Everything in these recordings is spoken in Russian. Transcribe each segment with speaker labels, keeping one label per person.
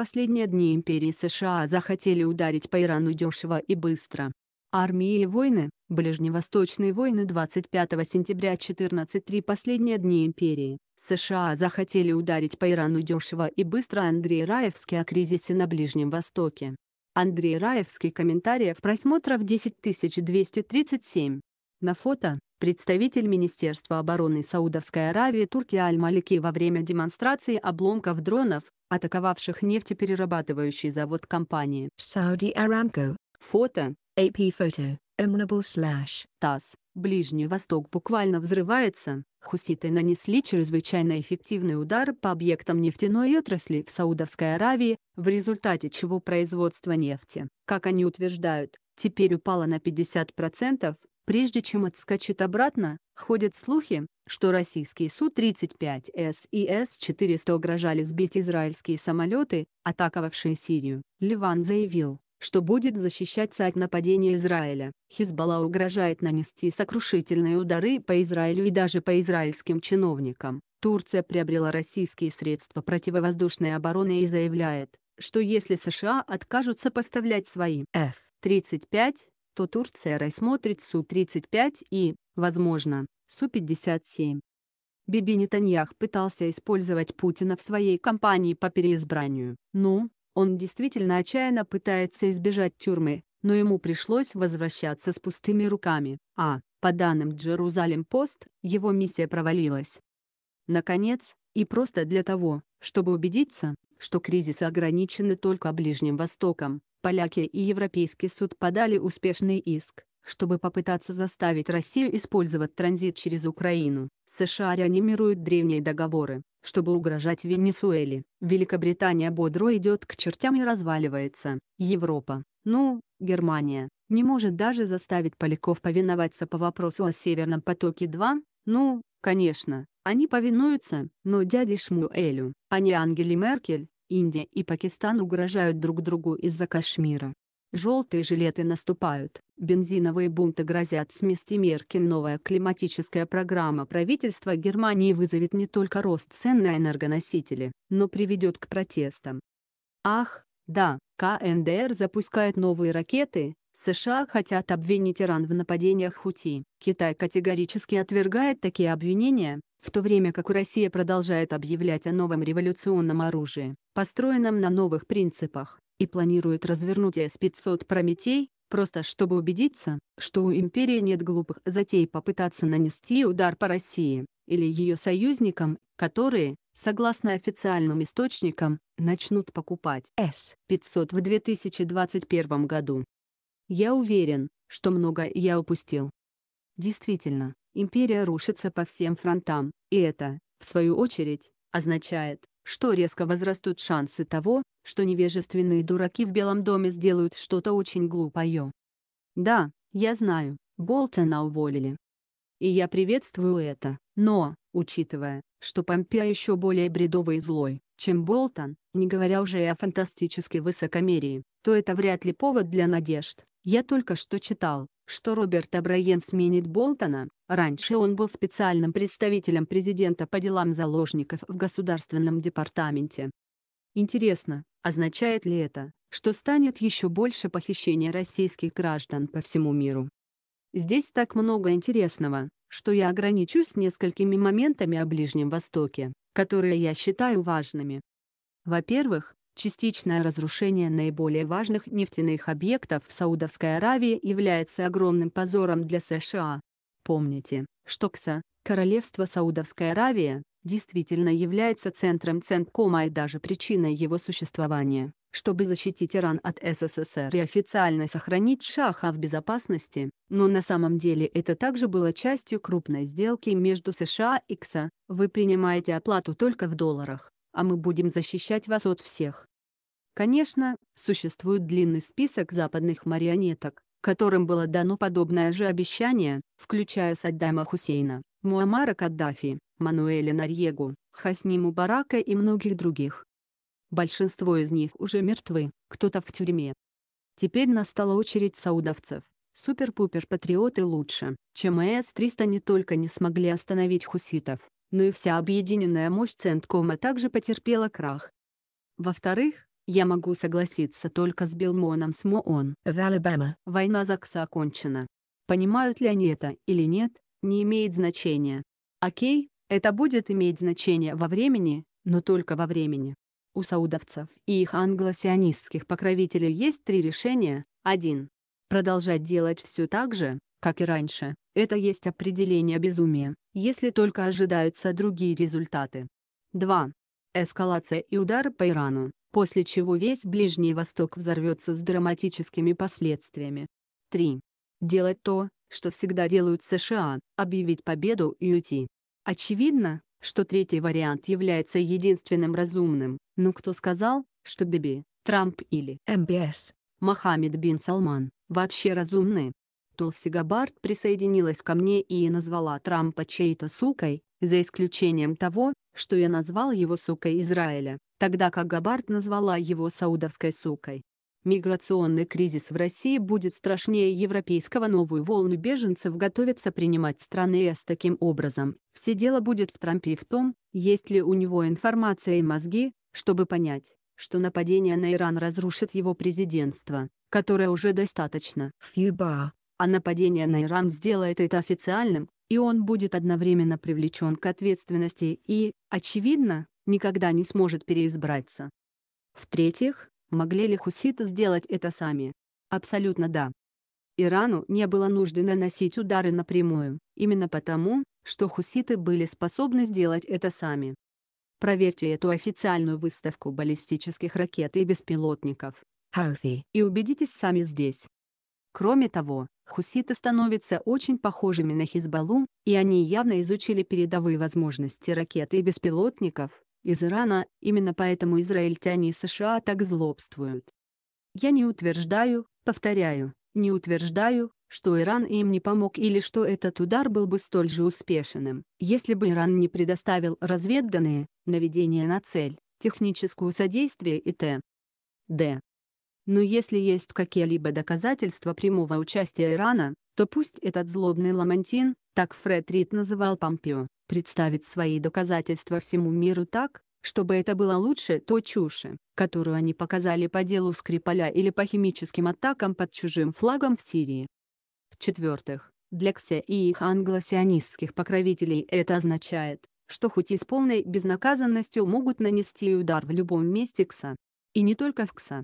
Speaker 1: последние дни империи США захотели ударить по Ирану дешево и быстро. Армии и войны, Ближневосточные войны 25 сентября 14.3 Последние дни империи, США захотели ударить по Ирану дешево и быстро Андрей Раевский о кризисе на Ближнем Востоке. Андрей Раевский комментариев просмотров 10237. На фото – представитель Министерства обороны Саудовской Аравии Турки Аль-Малики во время демонстрации обломков дронов, атаковавших нефтеперерабатывающий завод компании Saudi Aramco. Фото AP Photo Emnable Slash ТАСС. Ближний Восток буквально взрывается. Хуситы нанесли чрезвычайно эффективный удар по объектам нефтяной отрасли в Саудовской Аравии, в результате чего производство нефти, как они утверждают, теперь упало на 50%, прежде чем отскочит обратно, ходят слухи, что российские Су-35С и С-400 угрожали сбить израильские самолеты, атаковавшие Сирию, Ливан заявил, что будет защищаться от нападения Израиля. Хизбалла угрожает нанести сокрушительные удары по Израилю и даже по израильским чиновникам. Турция приобрела российские средства противовоздушной обороны и заявляет, что если США откажутся поставлять свои F-35, то Турция рассмотрит Су-35 и, возможно, Су-57. Биби Нетаньях пытался использовать Путина в своей кампании по переизбранию. Ну, он действительно отчаянно пытается избежать тюрьмы, но ему пришлось возвращаться с пустыми руками, а, по данным Джерузалем Пост, его миссия провалилась. Наконец, и просто для того, чтобы убедиться, что кризисы ограничены только Ближним Востоком, поляки и Европейский суд подали успешный иск. Чтобы попытаться заставить Россию использовать транзит через Украину, США реанимируют древние договоры, чтобы угрожать Венесуэле. Великобритания бодро идет к чертям и разваливается. Европа, ну, Германия, не может даже заставить поляков повиноваться по вопросу о Северном потоке-2, ну, конечно, они повинуются, но дяде Шмуэлю, а не Ангели Меркель, Индия и Пакистан угрожают друг другу из-за Кашмира. Желтые жилеты наступают. Бензиновые бунты грозят смести Меркель. Новая климатическая программа правительства Германии вызовет не только рост цен на энергоносители, но приведет к протестам. Ах, да, КНДР запускает новые ракеты, США хотят обвинить Иран в нападениях Хути. Китай категорически отвергает такие обвинения, в то время как Россия продолжает объявлять о новом революционном оружии, построенном на новых принципах, и планирует развернуть С-500 «Прометей», Просто чтобы убедиться, что у империи нет глупых затей попытаться нанести удар по России, или ее союзникам, которые, согласно официальным источникам, начнут покупать С-500 в 2021 году. Я уверен, что много я упустил. Действительно, империя рушится по всем фронтам, и это, в свою очередь, означает, что резко возрастут шансы того, что невежественные дураки в Белом доме сделают что-то очень глупое. Да, я знаю, Болтона уволили. И я приветствую это, но, учитывая, что Помпео еще более бредовый и злой, чем Болтон, не говоря уже и о фантастической высокомерии, то это вряд ли повод для надежд. Я только что читал, что Роберт Абраен сменит Болтона. Раньше он был специальным представителем президента по делам заложников в Государственном департаменте. Интересно, означает ли это, что станет еще больше похищения российских граждан по всему миру? Здесь так много интересного, что я ограничусь несколькими моментами о Ближнем Востоке, которые я считаю важными. Во-первых, Частичное разрушение наиболее важных нефтяных объектов в Саудовской Аравии является огромным позором для США. Помните, что КСА, Королевство Саудовской Аравии, действительно является центром Центкома и даже причиной его существования, чтобы защитить Иран от СССР и официально сохранить Шаха в безопасности, но на самом деле это также было частью крупной сделки между США и КСА, вы принимаете оплату только в долларах, а мы будем защищать вас от всех. Конечно, существует длинный список западных марионеток, которым было дано подобное же обещание, включая Саддама Хусейна, Муамара Каддафи, Мануэля Нарьегу, Хасни Мубарака и многих других. Большинство из них уже мертвы, кто-то в тюрьме. Теперь настала очередь саудовцев. Супер-пупер-патриоты лучше, чем АЭС-300 не только не смогли остановить хуситов, но и вся объединенная мощь Центкома также потерпела крах. Во-вторых, я могу согласиться только с Билмоном Смоон. В Алабама. Война ЗАГСа окончена. Понимают ли они это или нет, не имеет значения. Окей, это будет иметь значение во времени, но только во времени. У саудовцев и их англосионистских покровителей есть три решения. 1. Продолжать делать все так же, как и раньше, это есть определение безумия, если только ожидаются другие результаты. 2. Эскалация и удар по Ирану, после чего весь Ближний Восток взорвется с драматическими последствиями. 3. Делать то, что всегда делают США, объявить победу и уйти. Очевидно, что третий вариант является единственным разумным, но кто сказал, что Биби, Трамп или МБС Мохаммед бин Салман, вообще разумны. Тулси Габбард присоединилась ко мне и назвала Трампа чьей-то сукой, за исключением того, что я назвал его сукой Израиля, тогда как Габбард назвала его саудовской сукой. Миграционный кризис в России будет страшнее европейского новую волну беженцев готовится принимать страны с таким образом. Все дело будет в Трампе и в том, есть ли у него информация и мозги, чтобы понять, что нападение на Иран разрушит его президентство, которое уже достаточно. Фьюба. А нападение на Иран сделает это официальным, и он будет одновременно привлечен к ответственности и, очевидно, никогда не сможет переизбраться. В-третьих, могли ли хуситы сделать это сами? Абсолютно да. Ирану не было нужды наносить удары напрямую, именно потому, что хуситы были способны сделать это сами. Проверьте эту официальную выставку баллистических ракет и беспилотников. Houthi. И убедитесь сами здесь. Кроме того, хуситы становятся очень похожими на Хизбаллу, и они явно изучили передовые возможности ракет и беспилотников из Ирана, именно поэтому израильтяне и США так злобствуют. Я не утверждаю, повторяю, не утверждаю, что Иран им не помог или что этот удар был бы столь же успешным, если бы Иран не предоставил разведданные, наведение на цель, техническую содействие и т. д. Но если есть какие-либо доказательства прямого участия Ирана, то пусть этот злобный ламантин, так Фред Рид называл Помпео, представит свои доказательства всему миру так, чтобы это было лучше то чуши, которую они показали по делу Скрипаля или по химическим атакам под чужим флагом в Сирии. В-четвертых, для КСЕ и их англосионистских покровителей это означает, что хоть и с полной безнаказанностью могут нанести удар в любом месте КСА. И не только в КСА.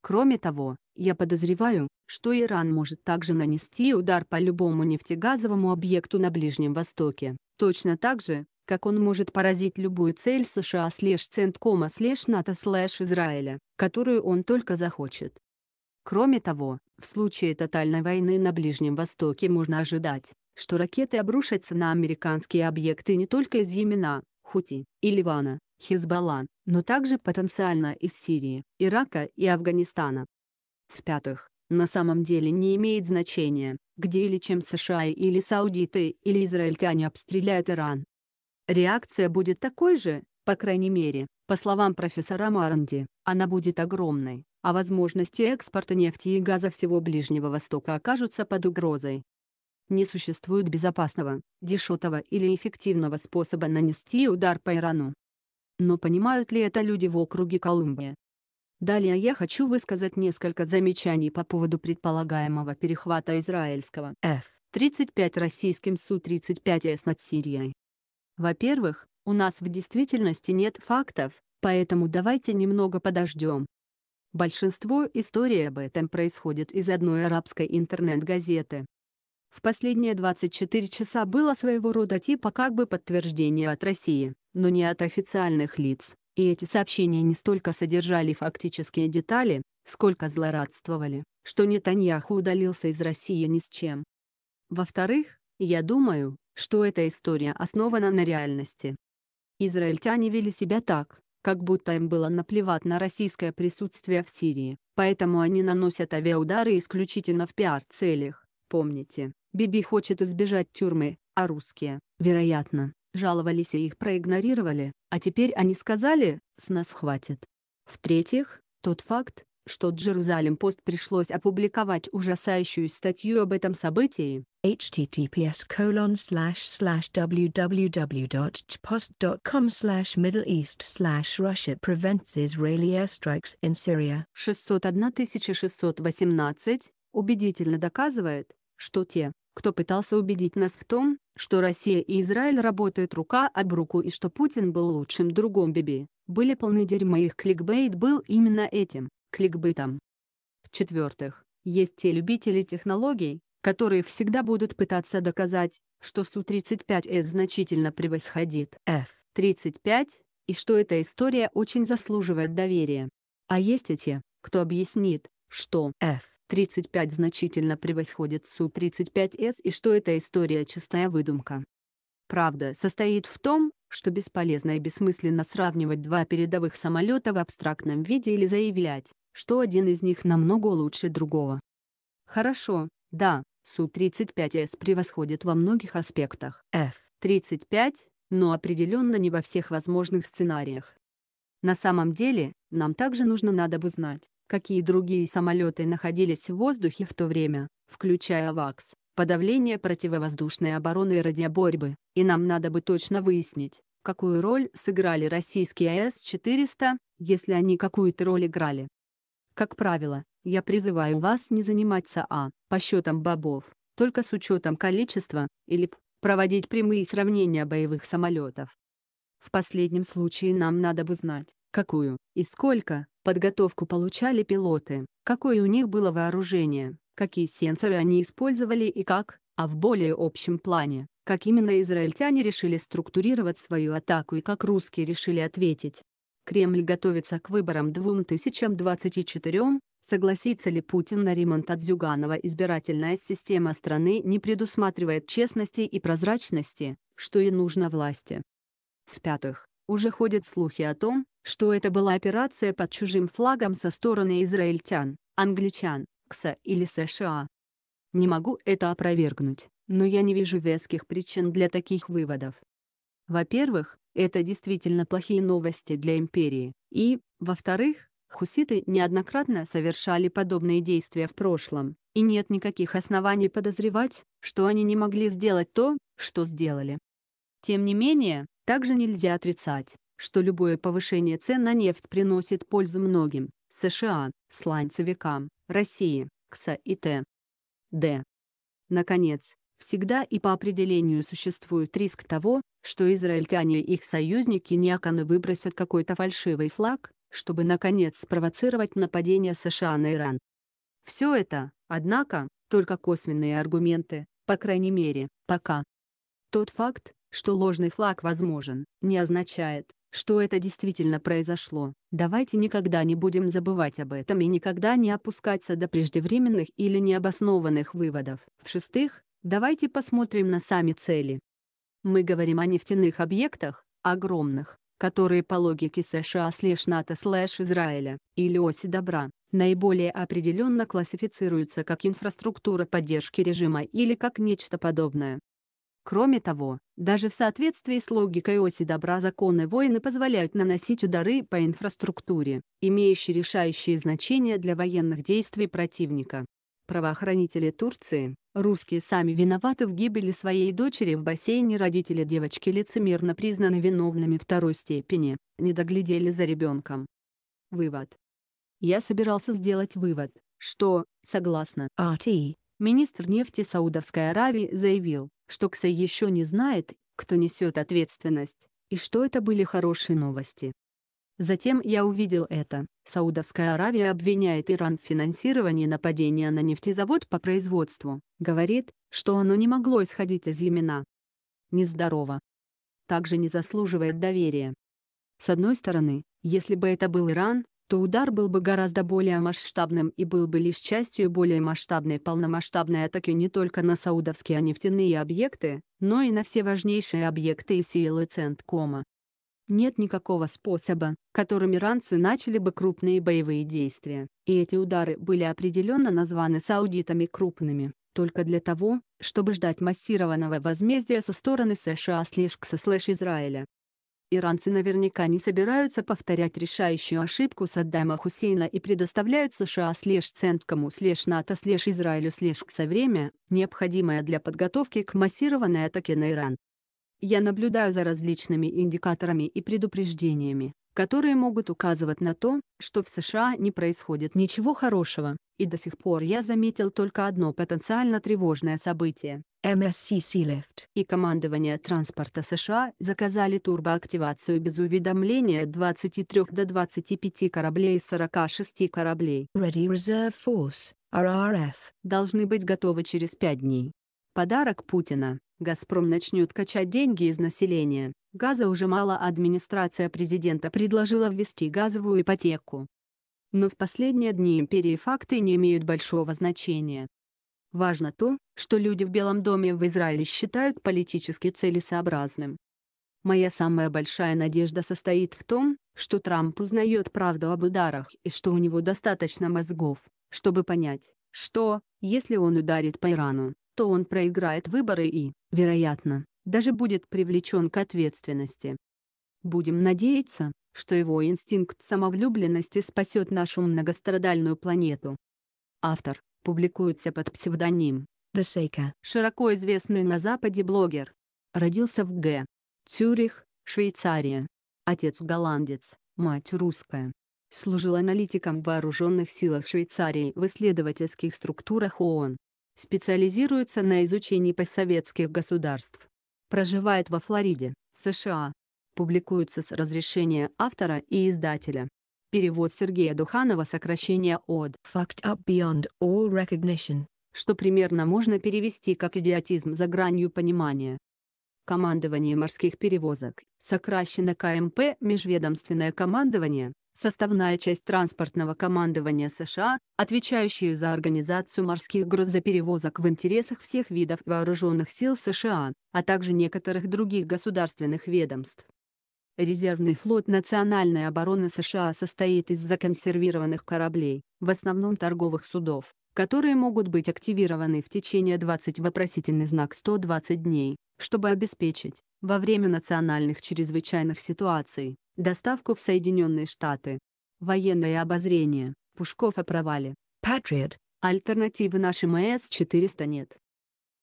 Speaker 1: Кроме того, я подозреваю, что Иран может также нанести удар по любому нефтегазовому объекту на Ближнем Востоке, точно так же, как он может поразить любую цель США слэш Центкома слэш НАТО слэш Израиля, которую он только захочет. Кроме того, в случае тотальной войны на Ближнем Востоке можно ожидать, что ракеты обрушатся на американские объекты не только из Йемена, Хути и Ливана, Хизбалла, но также потенциально из Сирии, Ирака и Афганистана. В-пятых, на самом деле не имеет значения, где или чем США или саудиты или израильтяне обстреляют Иран. Реакция будет такой же, по крайней мере, по словам профессора Маранди, она будет огромной а возможности экспорта нефти и газа всего Ближнего Востока окажутся под угрозой. Не существует безопасного, дешевого или эффективного способа нанести удар по Ирану. Но понимают ли это люди в округе Колумбия? Далее я хочу высказать несколько замечаний по поводу предполагаемого перехвата израильского F-35 российским Су-35С над Сирией. Во-первых, у нас в действительности нет фактов, поэтому давайте немного подождем, Большинство историй об этом происходит из одной арабской интернет-газеты. В последние 24 часа было своего рода типа как бы подтверждение от России, но не от официальных лиц, и эти сообщения не столько содержали фактические детали, сколько злорадствовали, что Нетаньяху удалился из России ни с чем. Во-вторых, я думаю, что эта история основана на реальности. Израильтяне вели себя так, как будто им было наплевать на российское присутствие в Сирии, поэтому они наносят авиаудары исключительно в пиар-целях. Помните, Биби хочет избежать тюрьмы, а русские, вероятно, жаловались и их проигнорировали, а теперь они сказали «с нас хватит». В-третьих, тот факт, что Джерусалим Пост пришлось опубликовать ужасающую статью об этом событии. https colon slash slash www.chpost.com slash middle east slash russia prevents israeli airstrikes in syria 601 618 убедительно доказывает что те кто пытался убедить нас в том что россия и израиль работают рука об руку и что путин был лучшим другом биби были полны дерьма их кликбейт был именно этим кликбейтом. В-четвертых, есть те любители технологий, которые всегда будут пытаться доказать, что Су-35С значительно превосходит F-35, и что эта история очень заслуживает доверия. А есть и те, кто объяснит, что F-35 значительно превосходит Су-35С и что эта история чистая выдумка. Правда состоит в том, что бесполезно и бессмысленно сравнивать два передовых самолета в абстрактном виде или заявлять, что один из них намного лучше другого. Хорошо, да, Су-35С превосходит во многих аспектах F-35, но определенно не во всех возможных сценариях. На самом деле, нам также нужно надо бы знать, какие другие самолеты находились в воздухе в то время, включая ВАКС, подавление противовоздушной обороны и радиоборьбы, и нам надо бы точно выяснить, какую роль сыграли российские С-400, если они какую-то роль играли. Как правило, я призываю вас не заниматься А по счетам бобов, только с учетом количества, или П проводить прямые сравнения боевых самолетов. В последнем случае нам надо бы знать, какую и сколько подготовку получали пилоты, какое у них было вооружение, какие сенсоры они использовали и как, а в более общем плане, как именно израильтяне решили структурировать свою атаку и как русские решили ответить. Кремль готовится к выборам 2024, согласится ли Путин на ремонт от Зюганова избирательная система страны не предусматривает честности и прозрачности, что и нужно власти. В-пятых, уже ходят слухи о том, что это была операция под чужим флагом со стороны израильтян, англичан, КСА или США. А. Не могу это опровергнуть, но я не вижу веских причин для таких выводов. Во-первых, это действительно плохие новости для империи. И, во-вторых, хуситы неоднократно совершали подобные действия в прошлом, и нет никаких оснований подозревать, что они не могли сделать то, что сделали. Тем не менее, также нельзя отрицать, что любое повышение цен на нефть приносит пользу многим – США, сланцевикам, России, КСА и Т. Д. Наконец, Всегда и по определению существует риск того, что израильтяне и их союзники неаконно выбросят какой-то фальшивый флаг, чтобы наконец спровоцировать нападение США на Иран. Все это, однако, только косвенные аргументы, по крайней мере, пока. Тот факт, что ложный флаг возможен, не означает, что это действительно произошло. Давайте никогда не будем забывать об этом и никогда не опускаться до преждевременных или необоснованных выводов. В-шестых, Давайте посмотрим на сами цели. Мы говорим о нефтяных объектах, огромных, которые по логике США слэш НАТО слэш Израиля, или оси добра, наиболее определенно классифицируются как инфраструктура поддержки режима или как нечто подобное. Кроме того, даже в соответствии с логикой оси добра законы войны позволяют наносить удары по инфраструктуре, имеющей решающее значение для военных действий противника. Правоохранители Турции, русские сами виноваты в гибели своей дочери в бассейне родители девочки лицемерно признаны виновными второй степени, не доглядели за ребенком. Вывод. Я собирался сделать вывод, что, согласно АТИ, министр нефти Саудовской Аравии заявил, что КСА еще не знает, кто несет ответственность, и что это были хорошие новости. Затем я увидел это. Саудовская Аравия обвиняет Иран в финансировании нападения на нефтезавод по производству, говорит, что оно не могло исходить из Йемена. Нездорово. Также не заслуживает доверия. С одной стороны, если бы это был Иран, то удар был бы гораздо более масштабным и был бы лишь частью более масштабной полномасштабной атаки не только на саудовские нефтяные объекты, но и на все важнейшие объекты и силы Центкома. Нет никакого способа, которым иранцы начали бы крупные боевые действия, и эти удары были определенно названы саудитами крупными, только для того, чтобы ждать массированного возмездия со стороны США слэш к слэш Израиля. Иранцы наверняка не собираются повторять решающую ошибку Саддама Хусейна и предоставляют США слэш Центкому слэш НАТО слэш Израилю слэш КСА время, необходимое для подготовки к массированной атаке на Иран. Я наблюдаю за различными индикаторами и предупреждениями, которые могут указывать на то, что в США не происходит ничего хорошего, и до сих пор я заметил только одно потенциально тревожное событие. MSCC Lift и командование транспорта США заказали турбоактивацию без уведомления 23 до 25 кораблей из 46 кораблей. Ready Reserve Force, RRF, должны быть готовы через 5 дней. Подарок Путина «Газпром» начнет качать деньги из населения. Газа уже мало администрация президента предложила ввести газовую ипотеку. Но в последние дни империи факты не имеют большого значения. Важно то, что люди в Белом доме в Израиле считают политически целесообразным. Моя самая большая надежда состоит в том, что Трамп узнает правду об ударах и что у него достаточно мозгов, чтобы понять, что, если он ударит по Ирану, то он проиграет выборы и, вероятно, даже будет привлечен к ответственности. Будем надеяться, что его инстинкт самовлюбленности спасет нашу многострадальную планету. Автор публикуется под псевдоним The Shaker, широко известный на Западе блогер. Родился в Г. Цюрих, Швейцария. Отец голландец, мать русская. Служил аналитиком в вооруженных силах Швейцарии в исследовательских структурах ООН, Специализируется на изучении постсоветских государств. Проживает во Флориде, США. Публикуется с разрешения автора и издателя. Перевод Сергея Духанова сокращение от «Fucked up beyond all recognition», что примерно можно перевести как «идиотизм за гранью понимания». Командование морских перевозок, сокращенно КМП «Межведомственное командование», составная часть транспортного командования США, отвечающую за организацию морских грузоперевозок в интересах всех видов вооруженных сил США, а также некоторых других государственных ведомств. Резервный флот национальной обороны США состоит из законсервированных кораблей, в основном торговых судов, которые могут быть активированы в течение 20 вопросительный знак 120 дней, чтобы обеспечить, во время национальных чрезвычайных ситуаций, доставку в Соединенные Штаты. Военное обозрение. Пушков о провале. Patriot. Альтернативы нашим МС-400 нет.